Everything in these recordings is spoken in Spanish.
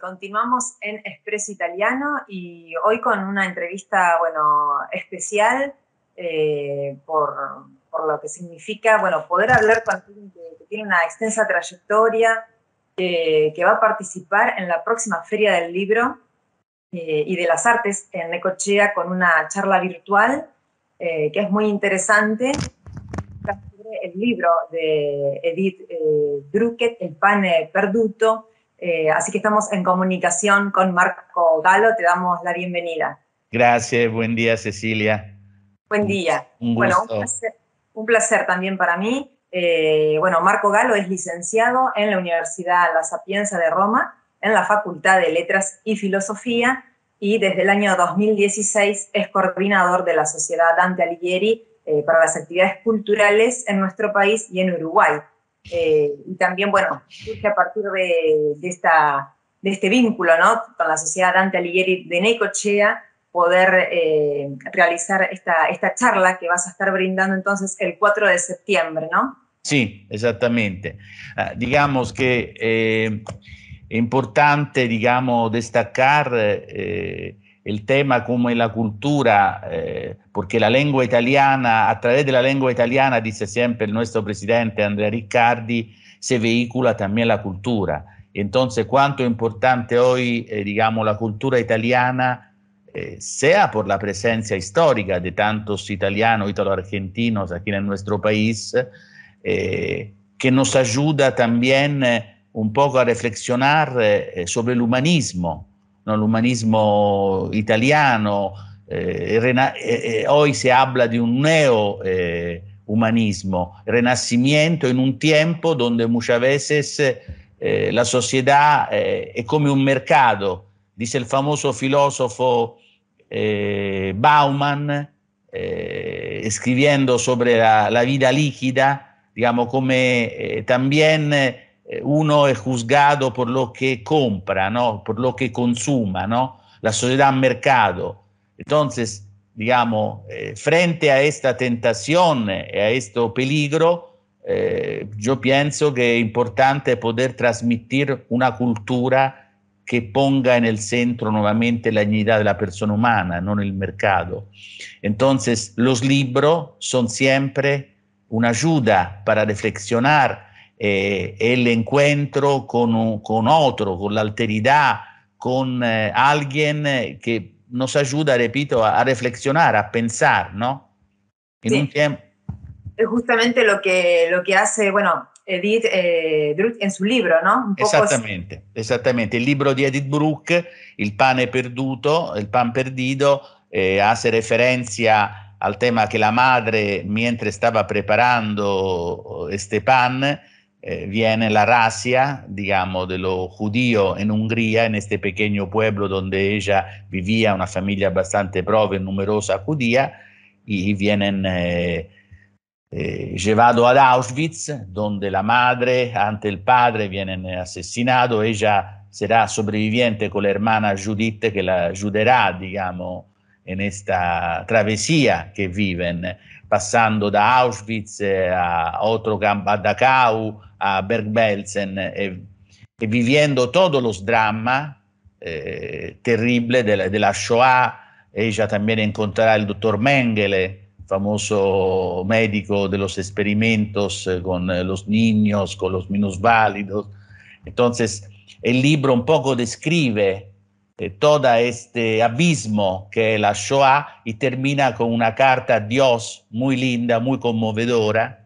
Continuamos en Expreso Italiano y hoy con una entrevista, bueno, especial eh, por, lo que significa, bueno, poder hablar con alguien que, tiene una extensa trayectoria, que va a participar en la próxima Feria del Libro eh, y de las Artes en Necochea con una charla virtual eh, que es muy interesante el libro de Edith Druckett, El Pane perduto, eh, así que estamos en comunicación con Marco Galo, te damos la bienvenida. Gracias, buen día Cecilia. Buen día. Un un placer, también para mí. Eh, bueno, Marco Galo es licenciado en la Universidad La Sapienza de Roma, en la Facultad de Letras y Filosofía, y desde el año 2016 es coordinador de la Sociedad Dante Alighieri eh, para las actividades culturales en nuestro país y en Uruguay. Eh, y también, bueno, que a partir de, esta, de este vínculo ¿no? con la sociedad Dante Alighieri de Necochea, poder eh, realizar esta, esta charla que vas a estar brindando entonces el 4 de septiembre, ¿no? Sí, exactamente. Ah, digamos que es eh, importante digamos, destacar il tema come la cultura, eh, porque la lingua italiana, attraverso la lingua italiana, dice sempre il nostro presidente Andrea Riccardi, si veicola anche la cultura. Entonces, cuánto importante hoy, eh, digamos, la cultura italiana, eh, sea por la presenza storica di tantos italiani, italo-argentinos aquí en nuestro país, eh, que ci aiuta anche un po' a reflexionar eh, sobre el humanismo no? l'umanismo italiano, eh, rena- eh, hoy eh, se habla di un neo eh, umanismo, renacimiento in un tempo dove muchas eh, la società eh, è come un mercato, dice il famoso filosofo eh, Bauman, scrivendo sobre la, la vida líquida, digamos, come eh, también Eh, uno es juzgado por lo que compra, por lo que consuma, la sociedad mercado. Entonces, digamos, eh, frente a esta tentación, y eh, a este peligro, yo pienso que es importante poder transmitir una cultura que ponga en el centro nuevamente la dignidad de la persona humana, no el mercado. Entonces, los libros son siempre una ayuda para reflexionar eh, el encuentro con, con, altro, con l'alterità, con eh, alguien che nos aiuta, ripeto, a, a reflexionar, a pensar, ¿no? En sí. un tiempo. Es justamente lo che lo que hace, bueno, Edith eh, in suo libro, no? Esattamente, esattamente, Il libro di Edith Brooke, Il pane perduto, Il pan perdido, eh, hace referenza al tema che la madre, mentre stava preparando eh, este pan, eh, viene la racia, digamos, de los judíos en Hungría, en este pequeño pueblo donde ella vivía, una familia bastante pobre, numerosa judía, y vienen eh, eh, llevados ad Auschwitz, donde la madre, ante el padre, vienen asesinados, ella será sobreviviente con la hermana Judith diciamo, que la ayudará, digamos, en esta travesía que viven, pasando da Auschwitz eh, a otro campo, a Dachau, a Bergbelsen e, e viviendo todo los drama eh, terrible de, de Shoah. Ella también incontrerà il dottor Mengele, famoso médico de los experimentos eh, con los niños, con los minusválidos. Entonces, el libro un poco describe eh, todo este abismo que es la Shoah y termina con una carta a Dios muy linda, muy conmovedora,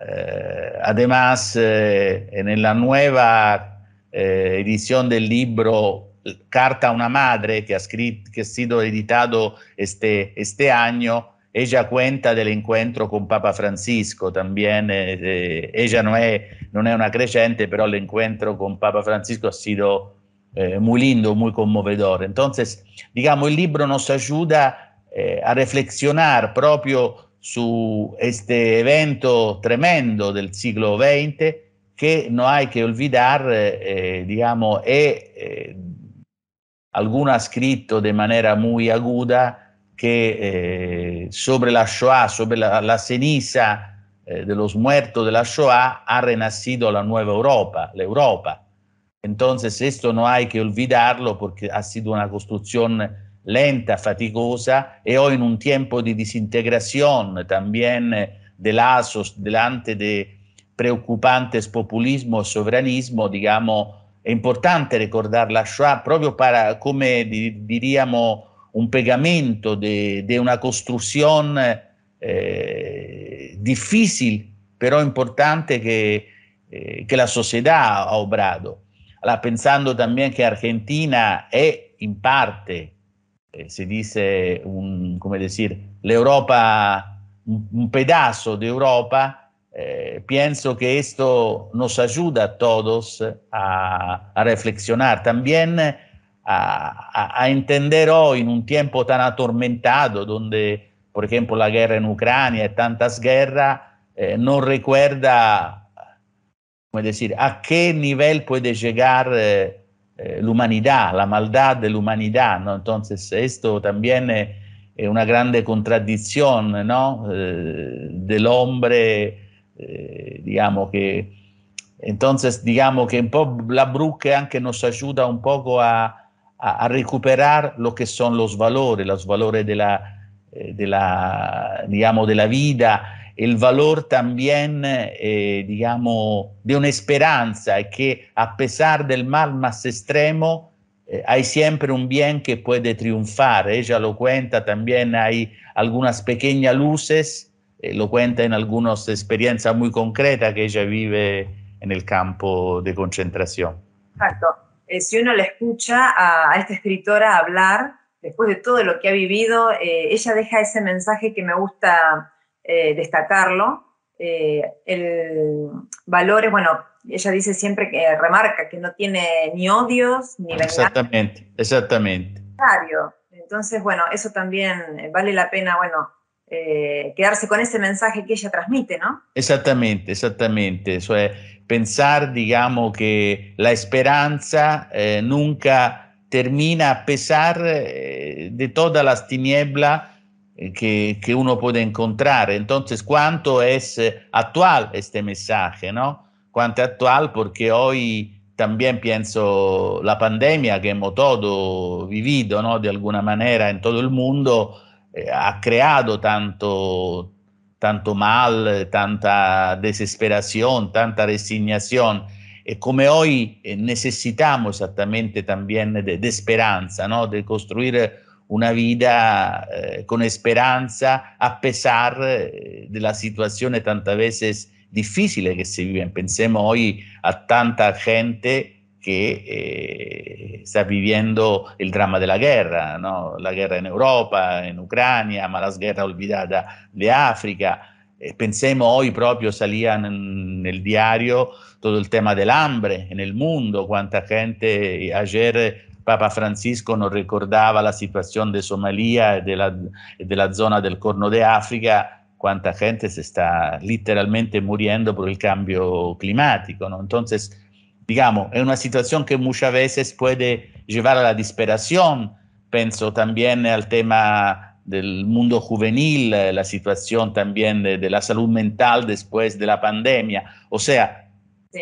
eh, además, eh, en la nueva edición eh, del libro Carta a una madre que ha, escrito, que ha sido editado este, este año, ella cuenta del encuentro con Papa Francisco también, eh, ella no es, no es una creyente, pero el encuentro con Papa Francisco ha sido eh, muy lindo, muy conmovedor. Entonces, digamos, el libro nos ayuda eh, a reflexionar propio su questo evento tremendo del siglo XX che non hay che olvidar, eh, eh digamos, e eh, alguno ha scritto de manera muy aguda che eh, sobre la Shoah, sopra la, la ceniza eh, de los muertos de Shoah ha renascito la nuova Europa, l'Europa. Entonces questo non hay che olvidarlo perché ha sido una construcción lenta, faticosa e hoy in un tempo di disintegrazione también del ASOS, delante de preocupantes populismo e sovranismo, digamos, è importante ricordare la Shoah proprio para, come diríamos un pegamento di una costruzione eh, difficile, però importante che, eh, che la società ha obrado. Allora, pensando anche che Argentina è in parte Eh, se dice, un, come decir, l'Europa, un, pedazo de Europa, eh, pienso que esto nos ayuda a todos a, reflexionar, también a, entender hoy en un tiempo tan atormentado, donde, por ejemplo, la guerra en Ucrania y tantas guerras, eh, no recuerda, como decir, a qué nivel puede llegar. Eh, l'umanità, la maldad dell'umanità, ¿no? Entonces, esto también es, una grande contradicción, ¿no? Eh, del hombre, eh, digamos que... Entonces, digamos que un po' la bruca anche nos ayuda un poco a, a, a recuperar lo que son los valores, los valores de la, eh, de la, digamos, de la vida, el valor también, eh, digamos, de una esperanza, que a pesar del mal más extremo, eh, hay siempre un bien que puede triunfar. Ella lo cuenta, también hay algunas pequeñas luces, eh, lo cuenta en algunas experiencias muy concretas que ella vive en el campo de concentración. Exacto. si uno le escucha a, esta escritora hablar, después de todo lo que ha vivido, ella deja ese mensaje que me gusta eh, destacarlo. Eh, el valor es, bueno, ella dice siempre que remarca que no tiene ni odios ni venganza. Exactamente, exactamente. Entonces, bueno, eso también vale la pena, bueno, eh, quedarse con ese mensaje que ella transmite, ¿no? Exactamente, exactamente. Eso es pensar, digamos, que la esperanza nunca termina a pesar de todas las tinieblas che, que uno può incontrare. Entonces, quanto è attuale questo messaggio? ¿no? ¿Cuánto es actual? Porque hoy también pienso la pandemia che abbiamo tutti vivido, ¿no? De alguna manera en todo el mundo eh, ha creato tanto, tanto mal, tanta desesperazione, tanta resignazione. E come oggi eh, necessitiamo esattamente anche di speranza, esperanza, ¿no? De construir una vida eh, con esperanza a pesar eh, de la situación tantas veces difícil que se vive. Pensemos hoy a tanta gente que eh, está viviendo el drama de la guerra, ¿no? la guerra en Europa, en Ucrania, la guerra olvidada de África. pensemos hoy proprio, salían en el diario todo el tema del hambre en el mundo, cuánta gente ayer Papa Francisco nos recordaba la situación de Somalia y de la, zona del Corno de África, cuánta gente se está literalmente muriendo por el cambio climático. ¿no? Entonces, digamos, es una situación que muchas veces puede llevar a la desesperación. Pienso también al tema del mundo juvenil, eh, la situación también de, la salud mental después de la pandemia. O sea,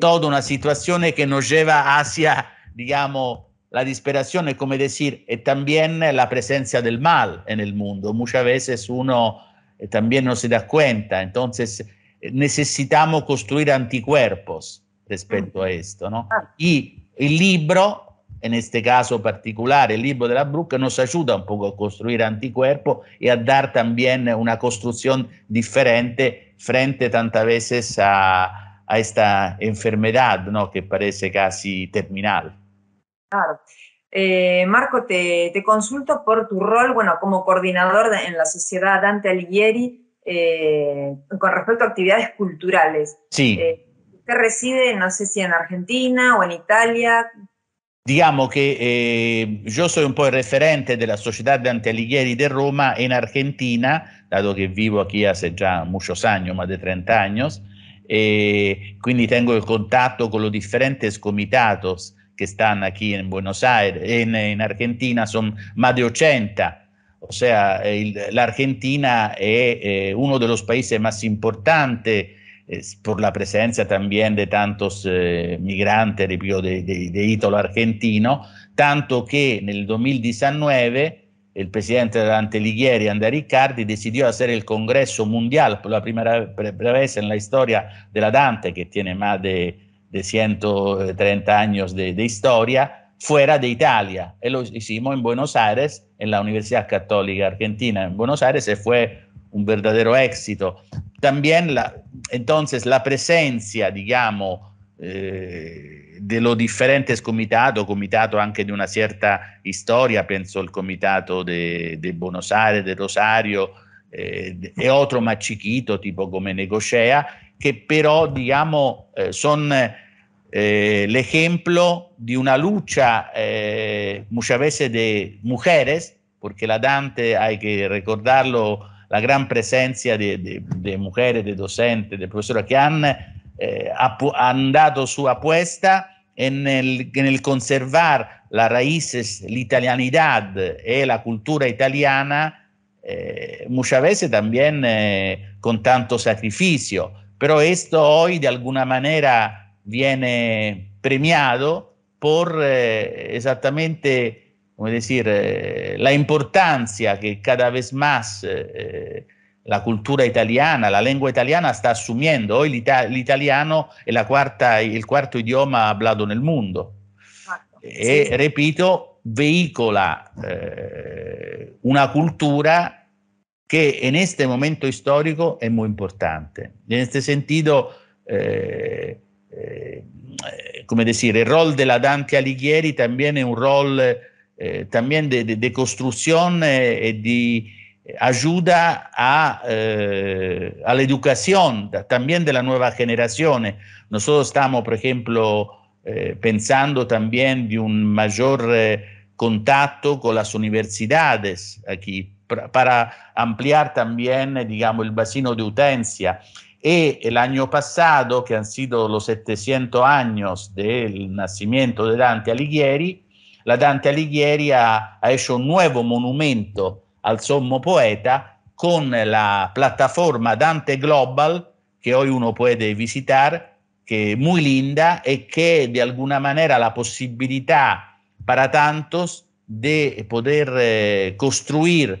toda una situación que nos lleva hacia, digamos, la disperación es como decir, es eh, también eh, la presencia del mal en el mundo. Muchas veces uno eh, también no se da cuenta. Entonces necesitamos construir anticuerpos respecto a esto. ¿no? Ah. Y el libro en este caso particular, el libro de la Bruca, nos ayuda un poco a construir anticuerpo y a dar también una construcción diferente frente tantas veces a, a esta enfermedad ¿no? que parece casi terminal. Eh, Marco, te, consulto por tu rol, bueno, como coordinador en la sociedad Dante Alighieri eh, con respecto a actividades culturales. Sí. Eh, usted reside, no sé si en Argentina o en Italia. Digamos que eh, yo soy un po' il referente la sociedad Dante Alighieri de Roma en Argentina, dado que vivo aquí hace ya muchos años, más de 30 años, quindi tengo el contacto con los diferentes comitatos que están aquí en Buenos Aires, en, en Argentina son más de 80. O sea, la Argentina es eh, uno de los países más importantes por la presencia también de tantos eh, migrantes, de, de, argentino, tanto que nel 2019 el presidente Dante Ligieri, Andrea Riccardi, decidió hacer el Congreso mundial por la primera vez en la historia de la Dante, que tiene más de de 130 años de, historia fuera de Italia. Y lo hicimos en Buenos Aires, en la Universidad Católica Argentina. En Buenos Aires y fue un verdadero éxito. También, entonces, la presencia, digamos, eh, de los diferentes comitados, comitato también de una cierta historia, penso el comitato de Buenos Aires, de Rosario y eh, e altro chiquito, tipo come Negocea, che però diciamo eh, son eh, el ejemplo de una lucha eh, muchas veces de mujeres, porque la Dante, hay que recordarlo, la gran presencia de, mujeres, de docentes, de profesoras que eh, han, dado su apuesta en el, en el, conservar las raíces, la italianidad y la cultura italiana, muchas veces también con tanto sacrificio. Pero esto hoy de alguna manera viene premiado por eh, exactamente como decir, la importanza che cada vez más eh, la cultura italiana, la lingua italiana sta assumendo. Hoy l'italiano è quarta, il quarto idioma hablato nel mondo esatto. e, sì. ripeto, veicola eh, una cultura che in questo momento storico è molto importante. In questo sentito, eh, come dire, il rol della Dante Alighieri también es un rol eh, también de, de, de, construcción y de ayuda a, eh, a la educación también de la nueva generación. Nosotros estamos, por ejemplo, eh, pensando también de un mayor eh, contacto con las universidades aquí para ampliar también, eh, digamos, el bacino de audiencia y el año pasado, que sido los 700 años del nascimento di Dante Alighieri, la Dante Alighieri ha, ha hecho un nuovo monumento al sommo poeta con la piattaforma Dante Global, che oggi uno può visitare, che è molto linda y que di alguna maniera la possibilità per tantos di poter eh, construir,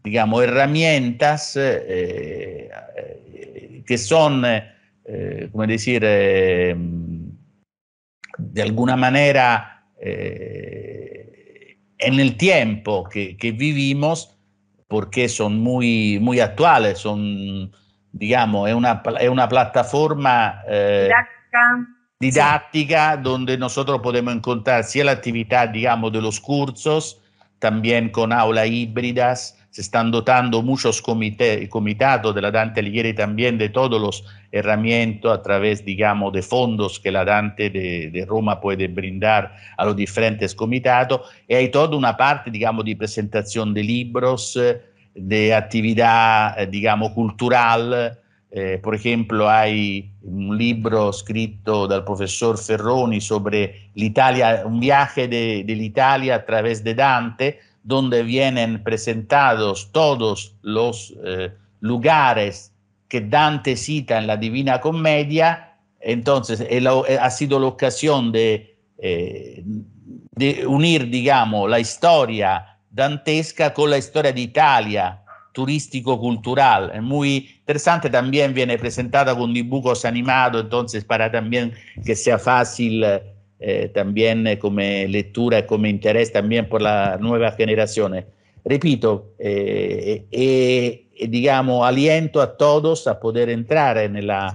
digamos, herramientas eh, eh que son, eh, eh, como decir, eh, de alguna manera en el tiempo que, vivimos, porque son muy, actuales, son, digamos, es una, plataforma didáctica donde nosotros podemos encontrar sia la actividad, digamos, de los cursos, también con aulas híbridas, se stanno dotando muchos comités, comitados de la Dante Alighieri también de todos los herramientas a través, digamos, de fondos che la Dante de, de Roma puede brindar a los diferentes comitados. e hay toda una parte, digamos, di presentación de libros, de actividad, digamos, cultural. Eh, por ejemplo, hay un libro scritto dal professor Ferroni sobre l'Italia, un viaggio dell'Italia de a de Dante, donde vienen presentados todos los eh, lugares que Dante cita en la Divina Comedia, entonces eh, ha sido la ocasión eh, de, unir, digamos, la historia dantesca con la historia de Italia turístico-cultural. Es muy interesante, también viene presentada con dibujos animados, entonces para también que sea fácil eh, también eh, como eh, lectura, como interés también por la nueva generación. Repito, digamos, aliento a todos a poder entrar en la,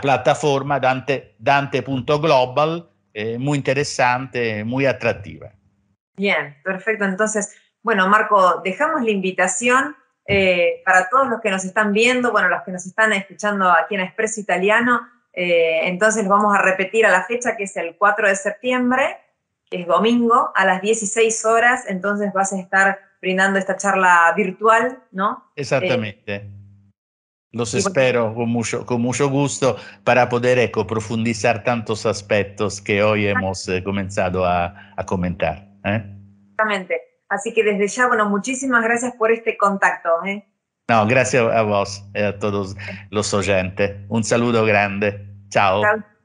plataforma Dante, Dante.global, muy interesante, muy atractiva. Bien, perfecto. Entonces, bueno, Marco, dejamos la invitación para todos los que nos están viendo, bueno, los que nos están escuchando aquí en express Italiano, eh, entonces vamos a repetir a la fecha que es el 4 de septiembre, que es domingo, a las 16 horas, entonces vas a estar brindando esta charla virtual, ¿no? Exactamente. Eh, Los espero con mucho, con mucho gusto para poder eh, profundizar tantos aspectos que hoy hemos comenzado a, comentar. Exactamente. Así que desde ya, bueno, muchísimas gracias por este contacto. ¿eh? No, grazie a vos e a todos los oyentes. Un saluto grande. Ciao. Ciao.